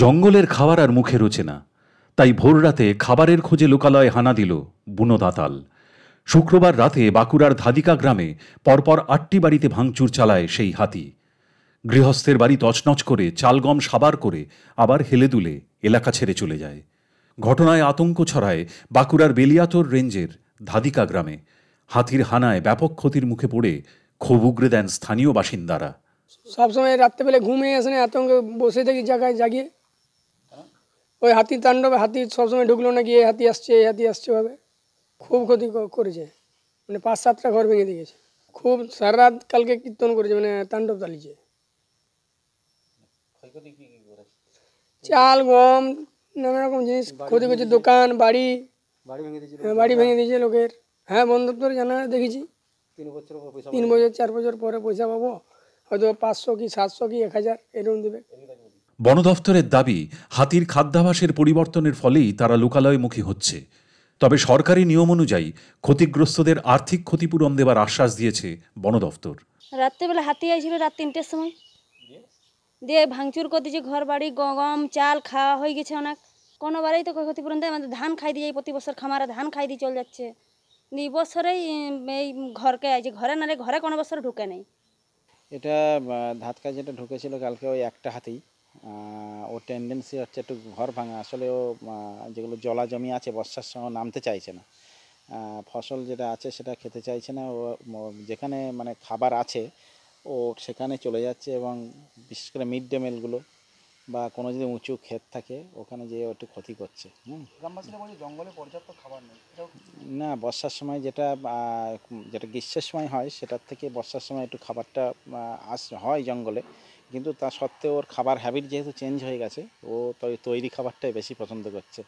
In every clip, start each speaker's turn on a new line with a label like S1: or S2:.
S1: জঙ্গলের খাবার আর মুখে রোচে না তাই ভোর রাতে খাবারের খোঁজে লোকালয়ে হানা দিল বুনো দাতাল শুক্রবার রাতে বাঁকুড়ার ধাদিকা গ্রামে পরপর আটটি বাড়িতে ভাঙচুর চালায় সেই হাতি গৃহস্থের বাড়ি তছনছ করে চালগম সাবার করে আবার হেলে দুলে এলাকা ছেড়ে চলে যায় ঘটনায় আতঙ্ক ছড়ায় বাঁকুড়ার বেলিয়াতর রেঞ্জের ধাদিকা গ্রামে হাতির হানায় ব্যাপক ক্ষতির মুখে পড়ে ক্ষোভ উগড়ে দেন স্থানীয় বাসিন্দারা
S2: সবসময় রাত্রেবেলা ঘুমিয়ে আসেন আতঙ্কে বসে থাকি জায়গায় জাগিয়ে ওই হাতির তাণ্ডবে হাতি সবসময় ঢুকলো নাকি এই হাতি আসছে এই হাতি আসছে ভাবে খুব ক্ষতি করেছে মানে পাঁচ সাতটা ঘর ভেঙে দিয়েছে খুব সারা কালকে কীর্তন করেছে মানে তাণ্ডব চালিয়েছে চাল গম নানা রকম জিনিস ক্ষতি করছে দোকান বাড়ি বাড়ি ভেঙে দিয়েছে হ্যাঁ, লোকের হ্যাঁ বন্ধু তোর জানা দেখেছি তিন বছর চার বছর পরে পয়সা পাবো হয়তো পাঁচশো কি সাতশো কি এক হাজার এরকম দেবে
S1: বন দফতরের দাবি হাতির খাদ্যাভাসের পরিবর্তনের ফলেই তারা লোকালয়মুখী হচ্ছে তবে সরকারি নিয়ম অনুযায়ী ক্ষতিগ্রস্তদের আর্থিক ক্ষতিপূরণ দেবার আশ্বাস দিয়েছে বন দফতর
S2: রাত্রেবেলা হাতি আইছিল রাত তিনটের সময় দিয়ে ভাঙচুর করে দিয়েছে ঘর বাড়ি গম চাল খাওয়া হয়ে গেছে অনেক কোনোবারেই তো ক্ষতিপূরণ দেয় আমাদের ধান খাই দিয়ে প্রতি বছর খামারে ধান খাই দিয়ে চলে যাচ্ছে এই বছরেই এই ঘরকে আইছে ঘরে না ঘরে কোনো বছর ঢুকে নেই
S3: এটা ধাতকা যেটা ঢুকেছিল কালকে ওই একটা হাতি ও টেন্ডেন্সি হচ্ছে একটু ঘর ভাঙা আসলে ও যেগুলো জলা জমি আছে বর্ষার সময় নামতে চাইছে না ফসল যেটা আছে সেটা খেতে চাইছে না ও যেখানে মানে খাবার আছে ও সেখানে চলে যাচ্ছে এবং বিশেষ করে মিড ডে মিলগুলো বা কোনো যদি উঁচু ক্ষেত থাকে ওখানে যেয়ে একটু ক্ষতি করছে না বর্ষার সময় যেটা যেটা গ্রীষ্মের সময় হয় সেটার থেকে বর্ষার সময় একটু খাবারটা আস হয় জঙ্গলে কিন্তু তা সত্ত্বেও ওর খাবার হ্যাবিট যেহেতু চেঞ্জ হয়ে গেছে ও তৈরি খাবারটাই বেশি পছন্দ করছে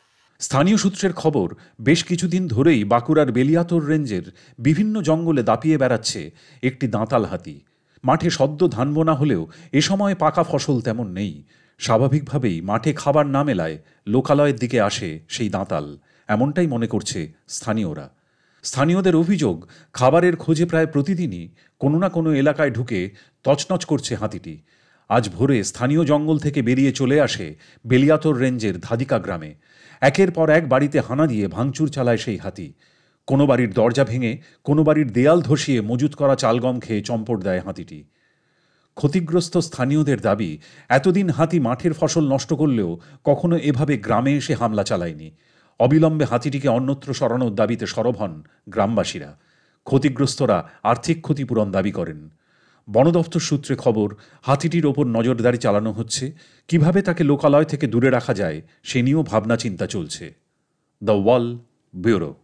S1: স্থানীয় সূত্রের খবর বেশ কিছুদিন ধরেই বাঁকুড়ার বেলিয়াতর রেঞ্জের বিভিন্ন জঙ্গলে দাপিয়ে বেড়াচ্ছে একটি দাঁতাল হাতি মাঠে সদ্য ধান বোনা হলেও এ সময় পাকা ফসল তেমন নেই স্বাভাবিকভাবেই মাঠে খাবার না মেলায় লোকালয়ের দিকে আসে সেই দাঁতাল এমনটাই মনে করছে স্থানীয়রা স্থানীয়দের অভিযোগ খাবারের খোঁজে প্রায় প্রতিদিনই কোনো না কোনো এলাকায় ঢুকে তছনছ করছে হাতিটি আজ ভোরে স্থানীয় জঙ্গল থেকে বেরিয়ে চলে আসে বেলিয়াতর রেঞ্জের ধাদিকা গ্রামে একের পর এক বাড়িতে হানা দিয়ে ভাঙচুর চালায় সেই হাতি কোনো বাড়ির দরজা ভেঙে কোনো বাড়ির দেয়াল ধসিয়ে মজুত করা চালগম খেয়ে চম্পট দেয় হাতিটি ক্ষতিগ্রস্ত স্থানীয়দের দাবি এতদিন হাতি মাঠের ফসল নষ্ট করলেও কখনো এভাবে গ্রামে এসে হামলা চালায়নি অবিলম্বে হাতিটিকে অন্যত্র সরানোর দাবিতে সরব হন গ্রামবাসীরা ক্ষতিগ্রস্তরা আর্থিক ক্ষতিপূরণ দাবি করেন বনদপ্তর সূত্রে খবর হাতিটির ওপর নজরদারি চালানো হচ্ছে কিভাবে তাকে লোকালয় থেকে দূরে রাখা যায় সে নিয়েও ভাবনা চিন্তা চলছে দ্য ওয়াল ব্যুরো